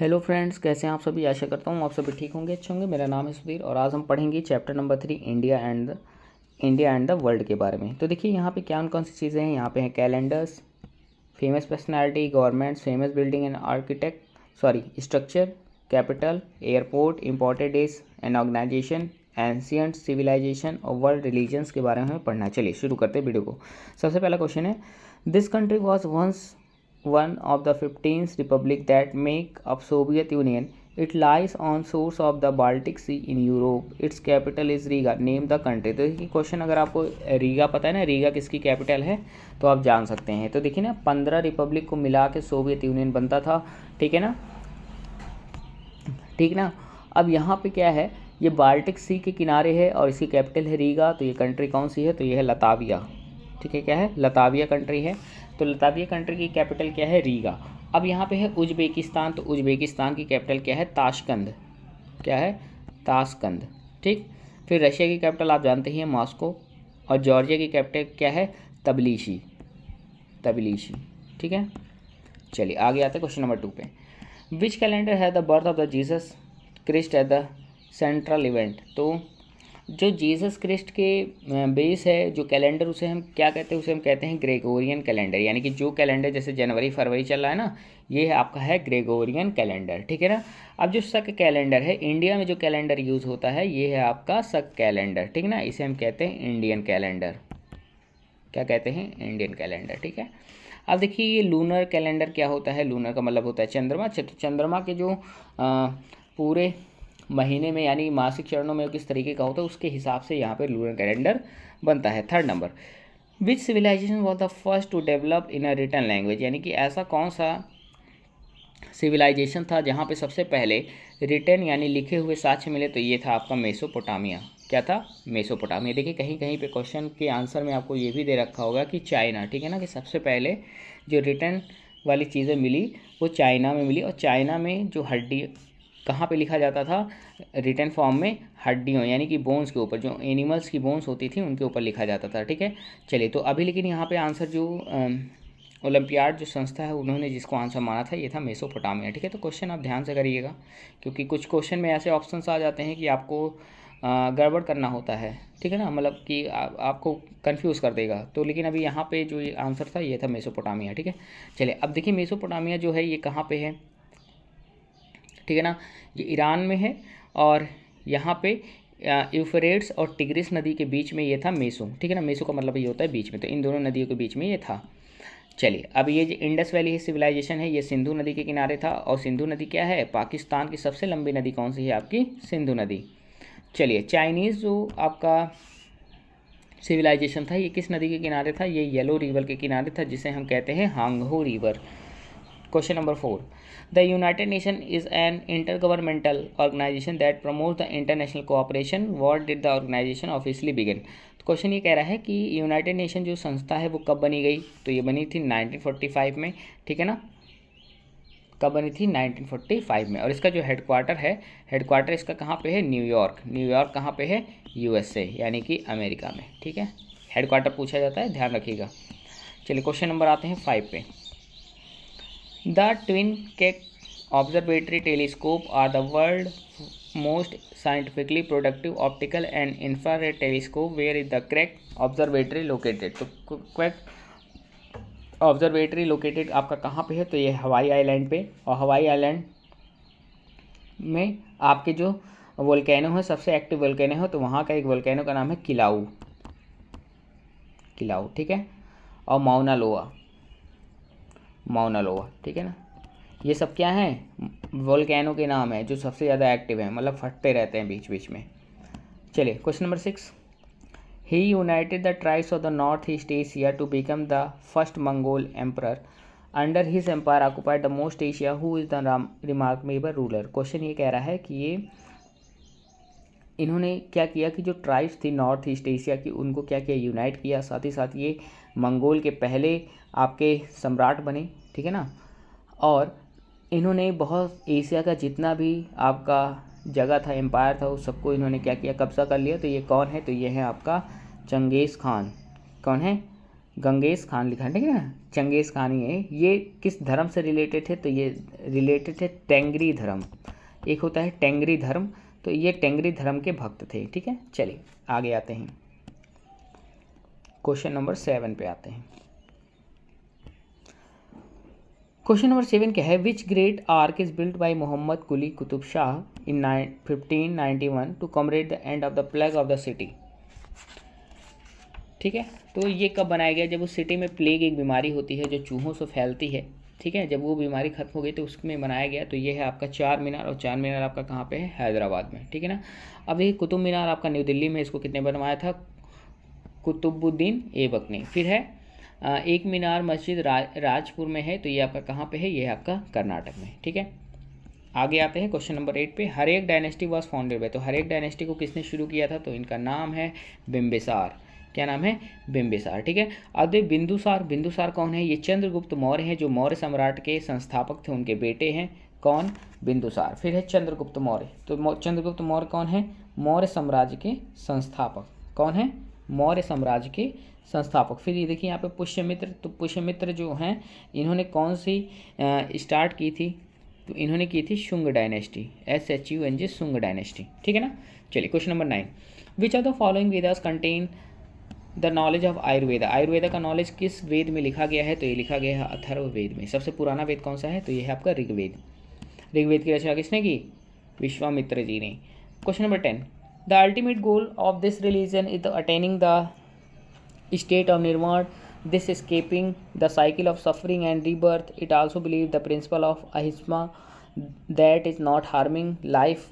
Hello friends कैसे हैं आप सभी आशा करता हूँ आप सभी ठीक होंगे अच्छे होंगे मेरा नाम है सुधीर और आज हम पढ़ेंगे chapter number three India and India and the world के बारे में तो देखिए यहाँ पे क्या कौन सी चीज़ें हैं यहाँ पे हैं calendars famous personality governments famous building and architect sorry structure capital airport important days and organisation ancient civilisation और वर्ल्ड रिलीजन्स के बारे में पढ़ना चलिए शुरू करते हैं वीडियो को सबसे पहला क्वेश्चन है this country was once one of the fifteen republic that make up Soviet Union it lies on shores of the Baltic Sea in Europe its capital is Riga name the country तो देखिए question अगर आपको रीगा पता है ना रीगा किसकी capital है तो आप जान सकते हैं तो देखिए ना पंद्रह रिपब्लिक को मिला के सोवियत यूनियन बनता था ठीक है ना ठीक ना अब यहाँ पे क्या है ये बाल्टिक सी के किनारे है और इसकी कैपिटल है रीगा तो ये कंट्री कौन सी है तो ये है लताविया ठीक है क्या है लताविया कंट्री है तो लताविया कंट्री की कैपिटल क्या है रीगा अब यहाँ पे है उज्बेकिस्तान तो उज्बेकिस्तान की कैपिटल क्या है ताशकंद क्या है ताशकंद ठीक फिर रशिया की कैपिटल आप जानते ही हैं मॉस्को और जॉर्जिया की कैपिटल क्या है तबलीशी तबलीशी ठीक है चलिए आगे आते हैं क्वेश्चन नंबर टू पे विच कैलेंडर है the birth of the Jesus Christ at the central event तो जो जीसस क्रिस्ट के बेस है जो कैलेंडर उसे हम क्या कहते हैं उसे हम कहते हैं ग्रेगोरियन कैलेंडर यानी कि जो कैलेंडर जैसे जनवरी फरवरी चल रहा है ना ये आपका है ग्रेगोरियन कैलेंडर ठीक है ना अब जो सक कैलेंडर है इंडिया में जो कैलेंडर यूज़ होता है ये है आपका सक कैलेंडर ठीक है ना इसे हम कहते हैं इंडियन कैलेंडर क्या कहते हैं इंडियन कैलेंडर ठीक है अब देखिए ये लूनर कैलेंडर क्या होता है लूनर का मतलब होता है चंद्रमा चंद्रमा के जो आ, पूरे महीने में यानी मासिक चरणों में किस तरीके का होता है उसके हिसाब से यहाँ पे लूनर कैलेंडर बनता है third number which civilisation was the first to develop in a written language यानी कि ऐसा कौन सा सिविलाइजेशन था जहाँ पे सबसे पहले रिटर्न यानी लिखे हुए साक्ष्य मिले तो ये था आपका मेसोपोटामिया क्या था मेसोपोटामिया देखिए कहीं कहीं पे क्वेश्चन के आंसर में आपको ये भी दे रखा होगा कि चाइना ठीक है ना कि सबसे पहले जो रिटर्न वाली चीज़ें मिली वो चाइना में मिली और चाइना में जो हड्डी कहाँ पे लिखा जाता था रिटर्न फॉर्म में हड्डियों यानी कि बोन्स के ऊपर जो एनिमल्स की बोन्स होती थी उनके ऊपर लिखा जाता था ठीक है चलिए तो अभी लेकिन यहाँ पे आंसर जो ओलंपियाड जो संस्था है उन्होंने जिसको आंसर माना था ये था मेसोपोटामिया ठीक है तो क्वेश्चन आप ध्यान से करिएगा क्योंकि कुछ क्वेश्चन में ऐसे ऑप्शन आ जाते हैं कि आपको गड़बड़ करना होता है ठीक है ना मतलब कि आ, आपको कंफ्यूज कर देगा तो लेकिन अभी यहाँ पे जो ये आंसर था ये था मेसोपोटामिया ठीक है चलिए अब देखिए मेसोपोटामिया जो है ये कहाँ पे है ठीक है ना ये ईरान में है और यहाँ पे यूफरेट्स और टिग्रिस नदी के बीच में ये था मेसू ठीक है ना मेसू का मतलब ये होता है बीच में तो इन दोनों नदियों के बीच में ये था चलिए अब ये जो इंडस वैली सिविलाइजेशन है ये सिंधु नदी के किनारे था और सिंधु नदी क्या है पाकिस्तान की सबसे लंबी नदी कौन सी है आपकी सिंधु नदी चलिए चाइनीज़ जो आपका सिविलाइजेशन था ये किस नदी के किनारे था ये येलो रिवर के किनारे था जिसे हम कहते हैं Hwang Ho river question number four the United Nation is an intergovernmental organisation that the the international cooperation what did the organisation begin? तो क्वेश्चन ये कह रहा है कि यूनाइटेड नेशन जो संस्था है वो कब बनी गई तो ये बनी थी 1945 में ठीक है ना कब बनी थी 1945 में और इसका जो हेडक्वार्टर है हेडक्वार्टर इसका कहाँ पे है न्यूयॉर्क न्यूयॉर्क कहाँ पे है यूएसए यानी कि अमेरिका में ठीक है हेडक्वार्टर पूछा जाता है ध्यान रखिएगा चलिए क्वेश्चन नंबर आते हैं फाइव पे the twin Keck observatory telescope are the world most scientifically productive optical and infrared telescope where is the क्रैक ऑब्जर्वेटरी लोकेटेड तो क्रैक ऑब्जर्वेटरी लोकेटेड आपका कहाँ पे है तो ये हवाई आइलैंड पे और हवाई आइलैंड में आपके जो वोल्केनो हैं सबसे एक्टिव वोल्केनो हैं तो वहाँ का एक वोल्केनो का नाम है किलाऊ किलाऊ ठीक है और माउना लोआ माउनालोवा ठीक है ना ये सब क्या हैं वोल्केनो के नाम है जो सबसे ज़्यादा एक्टिव हैं मतलब फटते रहते हैं बीच बीच में चलिए question number six he united the tribes of the north east Asia to become the first Mongol emperor under his empire occupied the most Asia who is the major ruler question ये कह रहा है कि ये इन्होंने क्या किया कि जो ट्राइब्स थी नॉर्थ ईस्ट एशिया की उनको क्या किया यूनाइट किया साथ ही साथ ये मंगोल के पहले आपके सम्राट बने ठीक है ना और इन्होंने बहुत एशिया का जितना भी आपका जगह था एम्पायर था उस सबको इन्होंने क्या किया कब्जा कर लिया तो ये कौन है तो ये है आपका चंगेज़ खान कौन है गंगेज खान लिखा ठीक है ना चंगेज़ खान ही है ये किस धर्म से रिलेटेड है तो ये रिलेटेड है टेंगरी धर्म एक होता है टेंगरी धर्म तो ये टेंगरी धर्म के भक्त थे ठीक है चलिए आगे आते हैं क्वेश्चन नंबर सेवन पे आते हैं क्वेश्चन नंबर सेवन क्या है which great arch is built by Muhammad Quli Qutb Shah in fifteen one two commemorate the end of the plague of the city ठीक है तो ये कब बनाया गया जब उस सिटी में प्लेग एक बीमारी होती है जो चूहों से फैलती है ठीक है जब वो बीमारी खत्म हो गई तो उसमें बनाया गया तो ये है आपका चार मीनार और चार मीनार आपका कहाँ पे है हैदराबाद में ठीक है ना अब ये कुतुब मीनार आपका न्यू दिल्ली में इसको कितने बनवाया था कुतुबुद्दीन ऐबक ने फिर है एक मीनार मस्जिद रा, राजपुर में है तो ये आपका कहाँ पे है ये है आपका कर्नाटक में ठीक है आगे आते हैं क्वेश्चन नंबर एट पे हर एक डायनेस्टी वॉज फाउंडेड बाय तो हर एक डायनेस्टी को किसने शुरू किया था तो इनका नाम है बिम्बिसार क्या नाम है बिंबिसार ठीक है अब देख बिंदुसार बिंदुसार कौन है ये चंद्रगुप्त मौर्य हैं जो मौर्य सम्राट के संस्थापक थे उनके बेटे हैं कौन बिंदुसार फिर है चंद्रगुप्त मौर्य तो चंद्रगुप्त मौर्य कौन है मौर्य साम्राज्य के संस्थापक कौन है मौर्य साम्राज्य के संस्थापक फिर ये देखिए यहाँ पे पुष्यमित्र तो पुष्यमित्र जो हैं इन्होंने कौन सी स्टार्ट की थी तो इन्होंने की थी Shunga dynasty S H U N G Shunga dynasty ठीक है ना चलिए question number nine which are the following Vedas contain the knowledge of Ayurveda Ayurveda का नॉलेज किस वेद में लिखा गया है तो ये लिखा गया है अथर्व वेद में सबसे पुराना वेद कौन सा है तो ये है आपका ऋग्वेद ऋग्वेद की रचना किसने की विश्वामित्र जी ने question number ten the ultimate goal of this religion is attaining the state of nirvana this escaping the cycle of suffering and rebirth it also believe the principle of अहिस्मा that is not harming life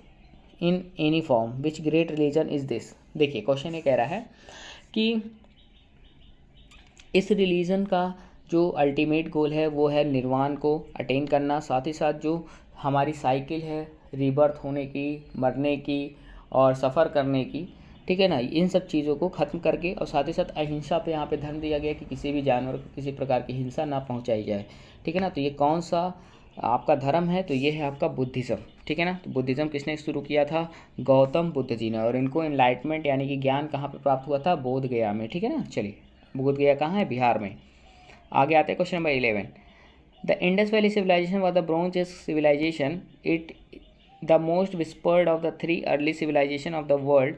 in any form which great religion is this देखिए question ये कह रहा है कि इस religion का जो अल्टीमेट गोल है वो है निर्वाण को अटेन करना साथ ही साथ जो हमारी साइकिल है रीबर्थ होने की मरने की और सफ़र करने की ठीक है ना इन सब चीज़ों को ख़त्म करके और साथ ही साथ अहिंसा पे यहाँ पे धर्म दिया गया कि किसी भी जानवर को किसी प्रकार की हिंसा ना पहुँचाई जाए ठीक है ना तो ये कौन सा आपका धर्म है तो ये है आपका बुद्धिज़्म ठीक है ना तो बुद्धिज़्म किसने शुरू किया था गौतम बुद्ध जी ने और इनको इन्लाइटमेंट यानी कि ज्ञान कहाँ पर प्राप्त हुआ था बोध गया में ठीक है ना चलिए बोध गया कहाँ है बिहार में आगे आते हैं question number eleven the Indus Valley civilisation was the bronze civilisation it the most widespread of the three early civilisation of the world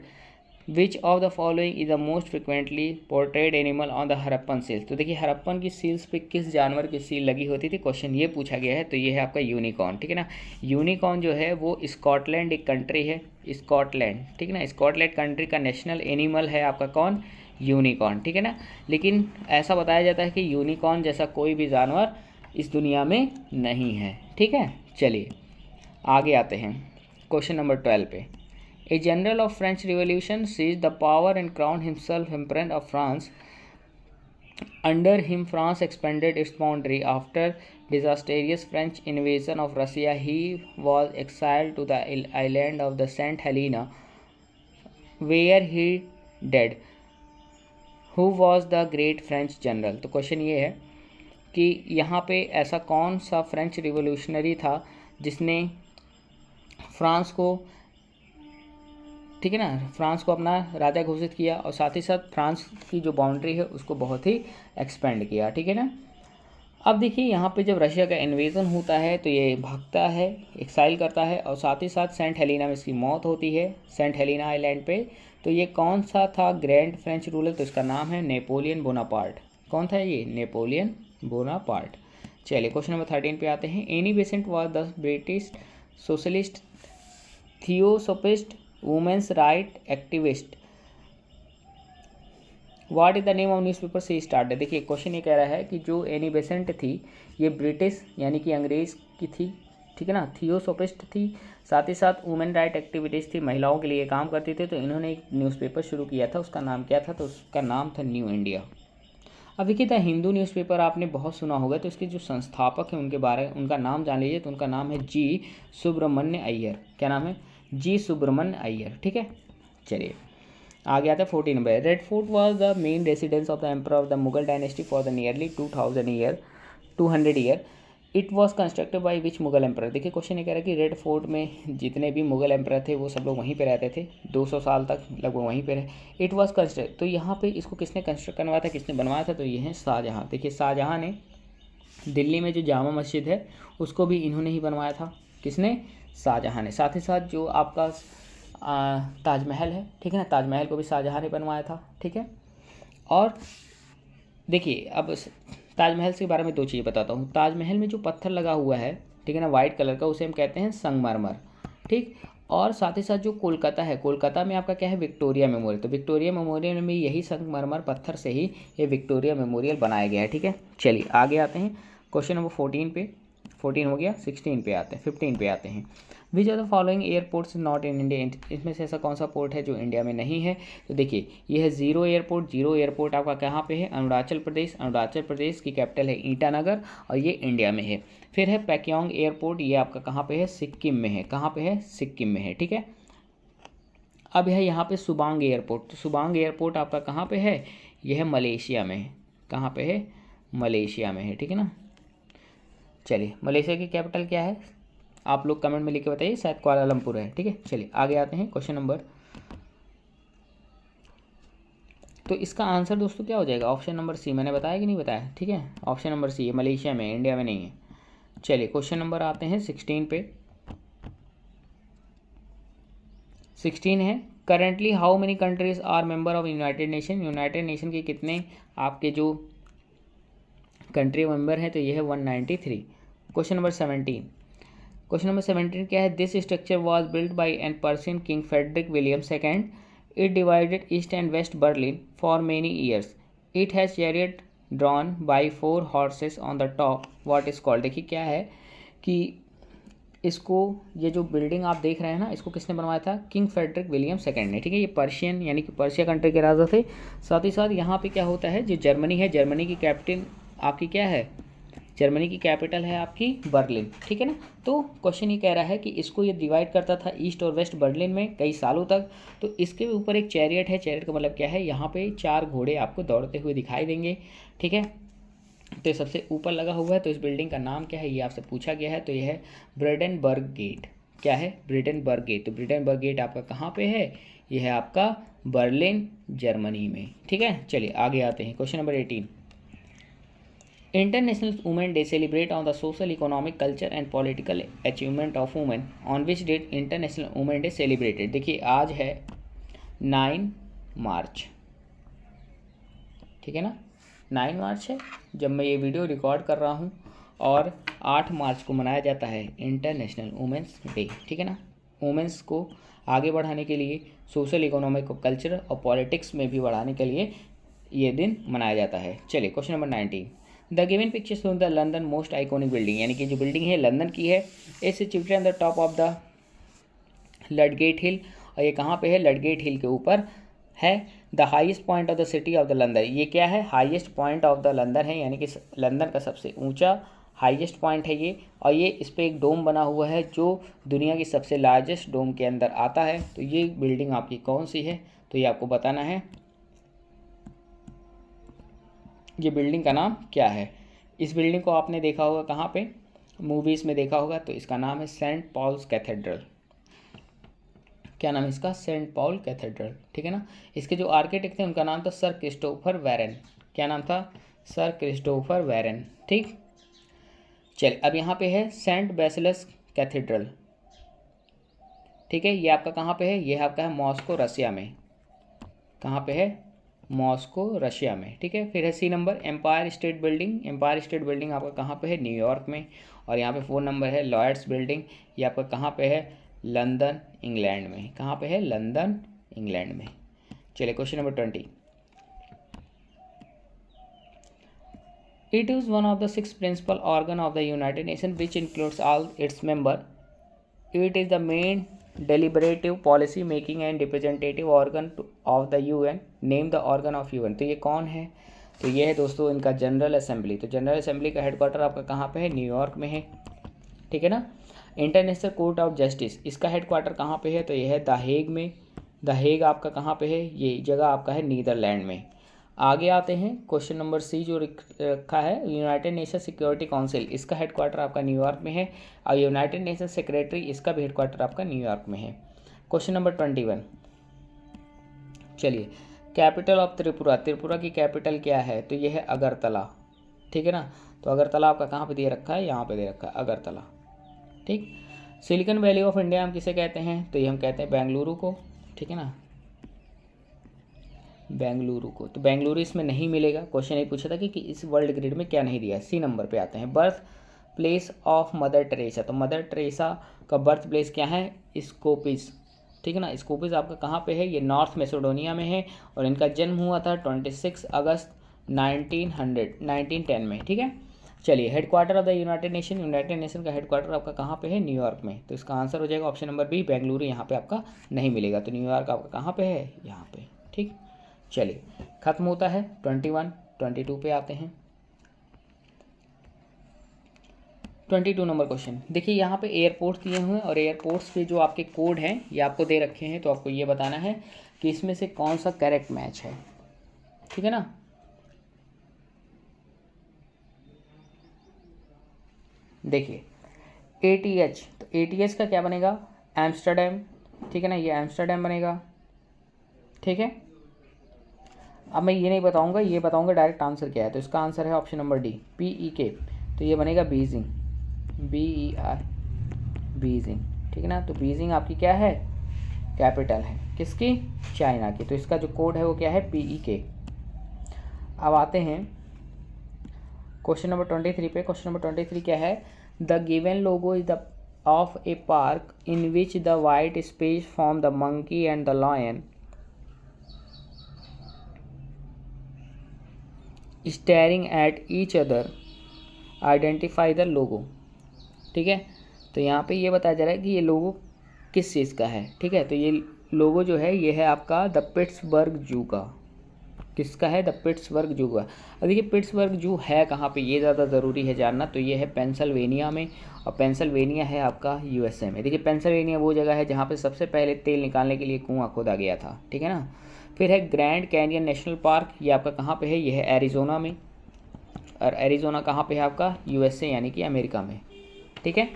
which of the following is the most frequently portrayed animal on the Harappan seals तो देखिए हरप्पन की seals पे किस जानवर की seal लगी होती थी क्वेश्चन ये पूछा गया है तो ये है आपका यूनिकॉर्न ठीक है ना यूनिकॉर्न जो है वो स्कॉटलैंड एक कंट्री है स्कॉटलैंड ठीक है ना स्कॉटलैंड कंट्री का नेशनल एनिमल है आपका कौन यूनिकॉर्न ठीक है ना लेकिन ऐसा बताया जाता है कि यूनिकॉर्न जैसा कोई भी जानवर इस दुनिया में नहीं है ठीक है चलिए आगे आते हैं क्वेश्चन नंबर ट्वेल्व पे a general of French revolution seize the power and crown himself emperor of France under him France expanded its boundary after disastrous French invasion of Russia he was exile to the island of the Saint Helena where he died who was the great French general तो question ये है कि यहाँ पे ऐसा कौन सा French revolutionary था जिसने फ्रांस को ठीक है ना फ्रांस को अपना राजा घोषित किया और साथ ही साथ फ्रांस की जो बाउंड्री है उसको बहुत ही एक्सपेंड किया ठीक है ना अब देखिए यहाँ पे जब रशिया का इन्वेजन होता है तो ये भागता है एक्साइल करता है और साथ ही साथ सेंट हेलिना में इसकी मौत होती है सेंट हेलिना आइलैंड पे तो ये कौन सा था ग्रैंड फ्रेंच रूलर तो इसका नाम है नेपोलियन बोनापार्ट कौन था ये नेपोलियन बोनापार्ट चलिए क्वेश्चन नंबर थर्टीन पे आते हैं Annie Besant was the British socialist theosophist women's right activist what is the name of newspaper से स्टार्ट है देखिए क्वेश्चन ये कह रहा है कि जो एनी बेसेंट थी ये ब्रिटिश यानी कि अंग्रेज की थी ठीक है ना थियोसोपिस्ट थी साथ ही साथ वुमेन राइट एक्टिविटीज़ थी महिलाओं के लिए काम करती थी तो इन्होंने एक न्यूज़पेपर शुरू किया था उसका नाम क्या था तो उसका नाम था न्यू इंडिया अब देखिए था हिंदू न्यूज़पेपर आपने बहुत सुना होगा तो इसके जो संस्थापक हैं उनके बारे में उनका नाम जान लीजिए तो उनका नाम है जी सुब्रमण्य अय्यर क्या नाम है जी सुब्रमण्य अय्यर ठीक है चलिए आ गया था forty number Red Fort was the main residence of the emperor of the Mughal dynasty for the nearly two thousand year two hundred year it was constructed by which Mughal emperor देखिए क्वेश्चन ये कह रहा है कि रेड फोर्ट में जितने भी Mughal emperor थे वो सब लोग वहीं पे रहते थे 200 साल तक लगभग वहीं पे रहे इट वॉज कंस्ट्रक्ट तो यहाँ पे इसको किसने कंस्ट्रक्ट करवाया था किसने बनवाया था तो ये है शाहजहाँ देखिए शाहजहाँ ने दिल्ली में जो जामा मस्जिद है उसको भी इन्होंने ही बनवाया था किसने शाहजहाँ ने साथ ही साथ जो आपका ताजमहल है ठीक है ना ताजमहल को भी शाहजहाँ ने बनवाया था ठीक है और देखिए अब ताजमहल के बारे में दो चीज़ें बताता हूँ ताजमहल में जो पत्थर लगा हुआ है ठीक है ना वाइट कलर का उसे हम कहते हैं संगमरमर ठीक और साथ ही साथ जो कोलकाता है कोलकाता में आपका क्या है विक्टोरिया मेमोरियल तो विक्टोरिया मेमोरियल में यही संगमरमर पत्थर से ही ये विक्टोरिया मेमोरियल बनाया गया है ठीक है चलिए आगे आते हैं क्वेश्चन नंबर फोर्टीन पे फोर्टीन हो गया सिक्सटीन पे आते हैं फिफ्टीन पे आते हैं which are the following airports not in India इसमें से ऐसा कौन सा पोर्ट है जो इंडिया में नहीं है तो देखिए यह है जीरो एयरपोर्ट जीरो एयरपोर्ट आपका कहाँ पे है अरुणाचल प्रदेश अरुणाचल प्रदेश की कैपिटल है ईटानगर और ये इंडिया में है फिर है पैक्योंग एयरपोर्ट ये आपका कहाँ पे है सिक्किम में है कहाँ पे है सिक्किम में है ठीक है अब है यहाँ पे सुबांग एयरपोर्ट तो सुबांग एयरपोर्ट आपका कहाँ पे है यह मलेशिया में है कहाँ पे है मलेशिया में है ठीक है ना चलिए मलेशिया की कैपिटल क्या है आप लोग कमेंट में लिख के बताइए शायद क्वालालमपुर है ठीक है चलिए आगे आते हैं क्वेश्चन नंबर तो इसका आंसर दोस्तों क्या हो जाएगा ऑप्शन नंबर सी मैंने बताया कि नहीं बताया ठीक है ऑप्शन नंबर सी है मलेशिया में इंडिया में नहीं है चलिए क्वेश्चन नंबर आते हैं सिक्सटीन पे सिक्सटीन है currently how many countries are member of United nation United Nation के कितने आपके जो कंट्री मेंबर हैं तो ये है one ninety three question number seventeen question number seventeen क्या है this structure was built by an Prussian king Frederick William second it divided east and west Berlin for many years it has chariot drawn by four horses on the top what is called देखिए क्या है कि इसको ये जो building आप देख रहे हैं ना इसको किसने बनवाया था किंग फेडरिक विलियम सेकेंड ने ठीक है ये पर्शियन यानी कि पर्शिया कंट्री के राजा थे साथ ही साथ यहाँ पे क्या होता है जो जर्मनी है जर्मनी की कैप्टन आपकी क्या है जर्मनी की कैपिटल है आपकी बर्लिन ठीक है ना तो क्वेश्चन ये कह रहा है कि इसको ये डिवाइड करता था ईस्ट और वेस्ट बर्लिन में कई सालों तक तो इसके ऊपर एक चैरियट है चैरियट का मतलब क्या है यहाँ पे चार घोड़े आपको दौड़ते हुए दिखाई देंगे ठीक है तो सबसे ऊपर लगा हुआ है तो इस बिल्डिंग का नाम क्या है ये आपसे पूछा गया है तो यह है ब्रिडनबर्ग गेट क्या है ब्रिटेनबर्ग गेट तो ब्रिटेनबर्ग गेट आपका कहाँ पर है यह है आपका बर्लिन जर्मनी में ठीक है चलिए आगे आते हैं question number eighteen international women day celebrate on the social economic culture and political achievement of women on which date international women day celebrated देखिए आज है नाइन मार्च ठीक है ना नाइन मार्च है जब मैं ये वीडियो रिकॉर्ड कर रहा हूँ और आठ मार्च को मनाया जाता है इंटरनेशनल वुमेन्स डे ठीक है ना वुमेंस को आगे बढ़ाने के लिए सोशल इकोनॉमिक और कल्चर और पॉलिटिक्स में भी बढ़ाने के लिए ये दिन मनाया जाता है चलिए question number nineteen the given picture show the London most iconic building यानी कि जो बिल्डिंग है लंदन की है is situated on the top of the Ludgate hill और ये कहाँ पे है लडगेट हिल के ऊपर है the highest point of the city of the London ये क्या है highest point of the London है यानी कि लंदन का सबसे ऊँचा हाइएस्ट पॉइंट है ये और ये इस पर एक डोम बना हुआ है जो दुनिया की सबसे लार्जेस्ट डोम के अंदर आता है तो ये बिल्डिंग आपकी कौन सी है तो ये आपको बताना है ये बिल्डिंग का नाम क्या है इस बिल्डिंग को आपने देखा होगा कहाँ पे मूवीज़ में देखा होगा तो इसका नाम है सेंट पॉल्स कैथेड्रल क्या नाम है इसका सेंट पॉल कैथेड्रल ठीक है ना इसके जो आर्किटेक्ट थे उनका नाम था सर क्रिस्टोफर वैरन क्या नाम था सर क्रिस्टोफर वैरन ठीक चल अब यहाँ पे है सेंट बेसिलस कैथेड्रल ठीक है ये आपका कहाँ पे है ये आपका है मॉस्को रसिया में कहाँ पे है मॉस्को रशिया में ठीक है फिर है C number Empire State building Empire State building आपका कहाँ पे है न्यूयॉर्क में और यहाँ पे फ़ोन नंबर है लॉयड्स बिल्डिंग ये आपका कहाँ पे है लंदन इंग्लैंड में कहाँ पे है लंदन इंग्लैंड में चलिए question number twenty it is one of the six principal organ of the United Nation which includes all its member it is the main deliberative policy making and representative organ of the U N name the organ of U N तो ये कौन है तो ये है दोस्तों इनका General Assembly तो जनरल असेंबली का हेडक्वार्टर आपका कहाँ पे है न्यूयॉर्क में है ठीक है ना इंटरनेशनल कोर्ट ऑफ जस्टिस इसका हेडक्वार्टर कहाँ पे है तो ये है द हेग में द हेग आपका कहाँ पे है ये जगह आपका है नीदरलैंड में आगे आते हैं क्वेश्चन नंबर सी जो रखा है यूनाइटेड नेशन सिक्योरिटी काउंसिल इसका हेडक्वार्टर आपका न्यूयॉर्क में है और यूनाइटेड नेशन सेक्रेटरी इसका भी हेडक्वार्टर आपका न्यूयॉर्क में है क्वेश्चन नंबर ट्वेंटी वन चलिए कैपिटल ऑफ त्रिपुरा त्रिपुरा की कैपिटल क्या है तो यह है अगरतला ठीक है ना तो अगरतला आपका कहाँ पर दे रखा है यहाँ पर दे रखा है अगरतला ठीक सिलिकन वैली ऑफ इंडिया हम किसे कहते हैं तो ये हम कहते हैं बेंगलुरु को ठीक है ना बेंगलुरु को तो बेंगलुरु इसमें नहीं मिलेगा क्वेश्चन ये पूछा था कि, कि इस वर्ल्ड ग्रिड में क्या नहीं दिया सी नंबर पे आते हैं birth place of mother Teresa तो मदर टेरेसा का बर्थ प्लेस क्या है स्कोपिस ठीक है ना स्कोपिस आपका कहाँ पे है ये नॉर्थ मेसोडोनिया में है और इनका जन्म हुआ था twenty six August nineteen hundred nineteen ten में ठीक है चलिए headquarter of the United nation United nation का हेडक्वार्टर आपका कहाँ पे है न्यूयॉर्क में तो इसका आंसर हो जाएगा ऑप्शन नंबर बी बेंगलुरु यहाँ पे आपका नहीं मिलेगा तो न्यूयॉर्क आपका कहाँ पे है यहाँ पे ठीक चलिए खत्म होता है ट्वेंटी वन ट्वेंटी टू पे आते हैं ट्वेंटी टू नंबर क्वेश्चन देखिए यहाँ पे एयरपोर्ट्स दिए हुए हैं और एयरपोर्ट्स पे जो आपके कोड हैं ये आपको दे रखे हैं तो आपको ये बताना है कि इसमें से कौन सा करेक्ट मैच है ठीक है ना देखिए ए टी एच तो ए टी एच का क्या बनेगा एम्स्टरडेम ठीक है ना ये एम्स्टरडेम बनेगा ठीक है अब मैं ये नहीं बताऊँगा ये बताऊँगा डायरेक्ट आंसर क्या है तो इसका आंसर है option number D P E K तो ये बनेगा Beijing B E R Beijing ठीक है ना तो बीजिंग आपकी क्या है कैपिटल है किसकी चाइना की तो इसका जो कोड है वो क्या है पी ई के अब आते हैं क्वेश्चन नंबर ट्वेंटी थ्री पे क्वेश्चन नंबर ट्वेंटी थ्री क्या है the given logo is the of a park in which the white space form the monkey and the lion staring at each other identify the logo ठीक है तो यहाँ पे ये बताया जा रहा है कि ये लोगो किस चीज़ का है ठीक है तो ये लोगो जो है ये है आपका द पिट्सबर्ग जू का किसका है द पिट्सबर्ग जू का अब देखिए पिट्सबर्ग जू है कहाँ पे ये ज़्यादा ज़रूरी है जानना तो ये है पेंसिल्वेनिया में और पेंसिल्वेनिया है आपका यूएसए में देखिए पेंसिल्वेनिया वो जगह है जहाँ पे सबसे पहले तेल निकालने के लिए कुआं खोदा गया था ठीक है ना फिर है ग्रैंड कैनियन नेशनल पार्क ये आपका कहाँ पे है ये है एरिजोना में और एरिजोना कहाँ पे है आपका यूएसए यानी कि अमेरिका में ठीक है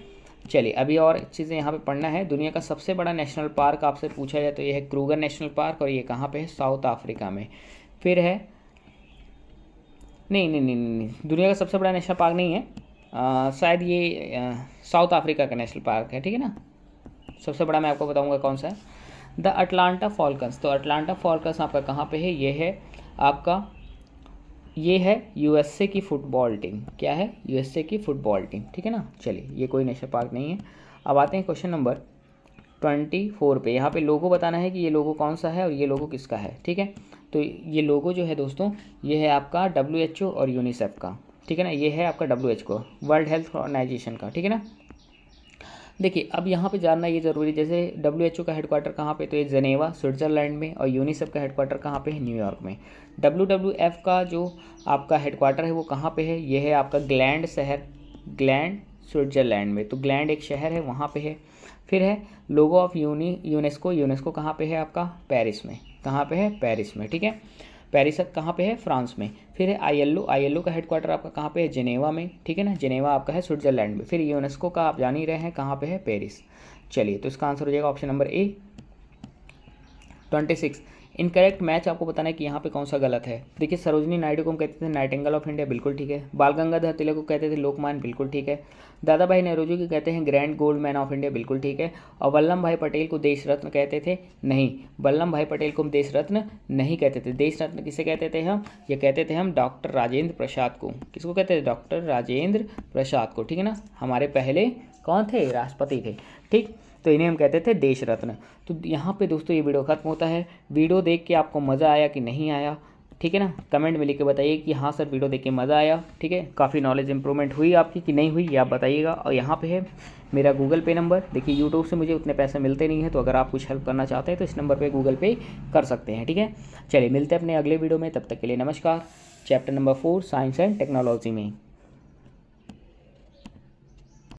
चलिए अभी और चीज़ें यहाँ पे पढ़ना है दुनिया का सबसे बड़ा नेशनल पार्क आपसे पूछा जाए तो ये है क्रूगर नेशनल पार्क और ये कहाँ पर है साउथ अफ्रीका में फिर है नहीं नहीं नहीं नहीं दुनिया का सबसे बड़ा नेशनल पार्क नहीं है शायद ये साउथ अफ्रीका का नेशनल पार्क है ठीक है ना सबसे बड़ा मैं आपको बताऊँगा कौन सा है द अटलांटा फॉल्कन्स तो अटलांटा फॉल्कन्स आपका कहाँ पे है ये है आपका ये है यूएसए की फुटबॉल टीम क्या है यूएसए की फुटबॉल टीम ठीक है ना चलिए ये कोई नेशनल पार्क नहीं है अब आते हैं क्वेश्चन नंबर ट्वेंटी फोर पे यहाँ पे लोगो बताना है कि ये लोगो कौन सा है और ये लोगो किसका है ठीक है तो ये लोगो जो है दोस्तों ये है आपका डब्ल्यू एच ओ और यूनिसेफ का ठीक है ना ये है आपका W H O world health organization का ठीक है ना देखिए अब यहाँ पे जानना ये जरूरी जैसे डब्ल्यू एच ओ का हेडक्वार्टर कहाँ पे तो ये जनेवा स्विट्जरलैंड में और यूनिसेफ का हेडक्वार्टर कहाँ पे है न्यूयॉर्क में डब्ल्यू डब्ल्यू एफ का जो आपका हेडक्वार्टर है वो कहाँ पे है ये है आपका ग्लैंड शहर ग्लैंड स्विट्जरलैंड में तो ग्लैंड एक शहर है वहाँ पे है फिर है logo of uni UNESCO UNESCO कहाँ पे है आपका पेरिस में कहाँ पे है पेरिस में ठीक है पेरिसक कहाँ पे है फ्रांस में फिर है एल ओ का हेडक्वार्टर आपका कहाँ पे है जेनेवा में ठीक है ना जेनेवा आपका है स्विट्जरलैंड में फिर यूनेस्को का आप जान ही रहे हैं कहाँ पे है पेरिस चलिए तो इसका आंसर हो जाएगा option number A twenty six incorrect match आपको बताना है कि यहाँ पे कौन सा गलत है देखिए सरोजनी नायडू को हम कहते थे नाइटिंगल ऑफ इंडिया बिल्कुल ठीक है बाल गंगाधर तिलक को कहते थे लोकमान बिल्कुल ठीक है दादा भाई नेहरू जी कहते हैं grand old man of India बिल्कुल ठीक है और वल्लभ भाई पटेल को देश रत्न कहते थे नहीं वल्लभ भाई पटेल को हम देश रत्न नहीं कहते थे देश रत्न किसे कहते थे हम ये कहते थे हम डॉक्टर राजेंद्र प्रसाद को किसको कहते थे डॉक्टर राजेंद्र प्रसाद को ठीक है ना हमारे पहले कौन थे राष्ट्रपति थे ठीक तो इन्हें हम कहते थे देश रत्न तो यहाँ पे दोस्तों ये वीडियो ख़त्म होता है वीडियो देख के आपको मज़ा आया कि नहीं आया ठीक है ना कमेंट में लिख बताइए कि हाँ सर वीडियो देख के मज़ा आया ठीक है काफ़ी नॉलेज इंप्रूवमेंट हुई आपकी कि नहीं हुई ये आप बताइएगा और यहाँ पे है मेरा गूगल पे नंबर देखिए यूट्यूब से मुझे उतने पैसे मिलते नहीं हैं तो अगर आप कुछ हेल्प करना चाहते हैं तो इस नंबर पे गूगल पे कर सकते हैं ठीक है चलिए मिलते हैं अपने अगले वीडियो में तब तक के लिए नमस्कार chapter number four science and technology में